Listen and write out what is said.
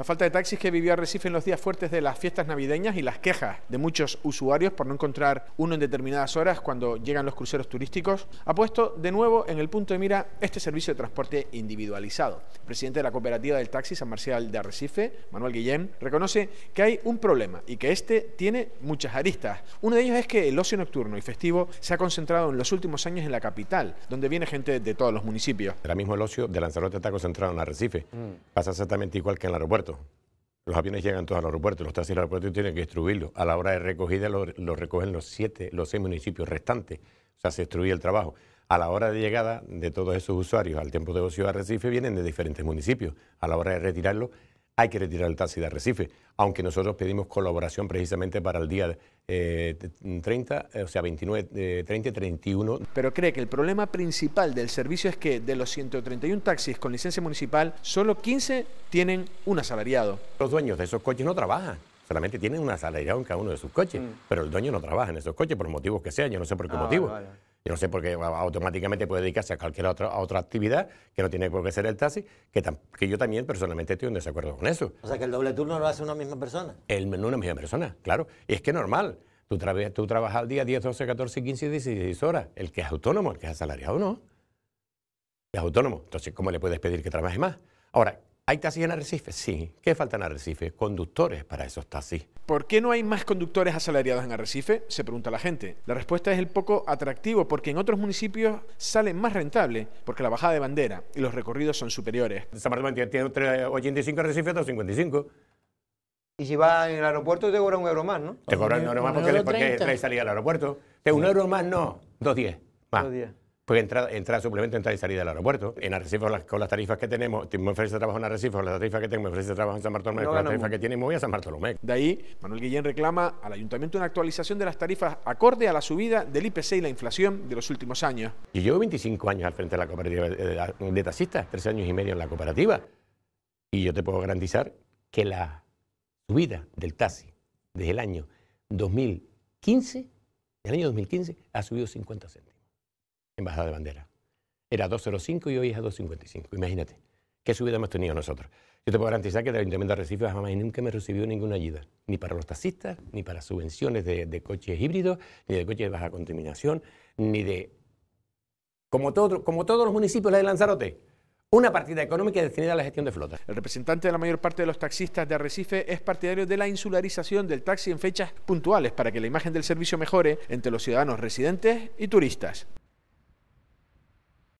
La falta de taxis que vivió Arrecife en los días fuertes de las fiestas navideñas y las quejas de muchos usuarios por no encontrar uno en determinadas horas cuando llegan los cruceros turísticos ha puesto de nuevo en el punto de mira este servicio de transporte individualizado. El presidente de la cooperativa del taxi San Marcial de Arrecife, Manuel Guillén, reconoce que hay un problema y que este tiene muchas aristas. Uno de ellos es que el ocio nocturno y festivo se ha concentrado en los últimos años en la capital, donde viene gente de todos los municipios. Ahora mismo el ocio de Lanzarote está concentrado en Arrecife. Mm. Pasa exactamente igual que en el aeropuerto. Los aviones llegan todos al aeropuerto, los taxis al aeropuerto tienen que destruirlos A la hora de recogida lo, recogen los siete, los seis municipios restantes. O sea, se destruye el trabajo. A la hora de llegada de todos esos usuarios al tiempo de ocio de Recife vienen de diferentes municipios. A la hora de retirarlo hay que retirar el taxi de Arrecife, aunque nosotros pedimos colaboración precisamente para el día 30, eh, o sea, 29, 30 31. Pero cree que el problema principal del servicio es que de los 131 taxis con licencia municipal, solo 15 tienen un asalariado. Los dueños de esos coches no trabajan solamente tienen un asalariado en cada uno de sus coches, mm. pero el dueño no trabaja en esos coches por motivos que sean, yo no sé por qué ah, motivo. Yo no sé por qué automáticamente puede dedicarse a cualquier otra, otra actividad que no tiene por qué ser el taxi, que, yo también personalmente estoy en desacuerdo con eso. O sea, que el doble turno lo hace una misma persona. El, una misma persona, claro. Y es que es normal. Tú, tú trabajas al día 10, 12, 14, 15, 16 horas. El que es autónomo, el que es asalariado, no. Es autónomo. Entonces, ¿cómo le puedes pedir que trabaje más? Ahora, ¿Hay taxis en Arrecife? Sí. ¿Qué falta en Arrecife? Conductores para esos así. ¿Por qué no hay más conductores asalariados en Arrecife? Se pregunta la gente. La respuesta es el poco atractivo, porque en otros municipios sale más rentable, porque la bajada de bandera y los recorridos son superiores. San Martín tiene 85 Arrecife, otros 55. Y si va en el aeropuerto te cobran un euro más, ¿no? Te cobran un euro más porque, porque traes salida al aeropuerto. Te un euro más no, dos días. Dos pues entrar suplemento, entrada y salida del aeropuerto. En Arrecife, con las, tarifas que tenemos, me ofrece trabajo en Arrecife, con las tarifas que tengo, me ofrece trabajo en San Bartolomé, con las tarifas que tiene, me voy a San Bartolomé. De ahí, Manuel Guillén reclama al ayuntamiento una actualización de las tarifas acorde a la subida del IPC y la inflación de los últimos años. Yo llevo 25 años al frente de la cooperativa eh, de, taxistas, 13 años y medio en la cooperativa. Y yo te puedo garantizar que la subida del taxi desde el año 2015, el año 2015, ha subido 50 céntimos embajada de bandera. Era 2,05 y hoy es a 2,55. Imagínate, qué subida hemos tenido nosotros. Yo te puedo garantizar que el Ayuntamiento de Recife jamás nunca me recibió ninguna ayuda, ni para los taxistas, ni para subvenciones de, coches híbridos, ni de coches de baja contaminación, ni de... Como, todos los municipios, de Lanzarote una partida económica destinada a la gestión de flotas. El representante de la mayor parte de los taxistas de Arrecife es partidario de la insularización del taxi en fechas puntuales para que la imagen del servicio mejore entre los ciudadanos residentes y turistas.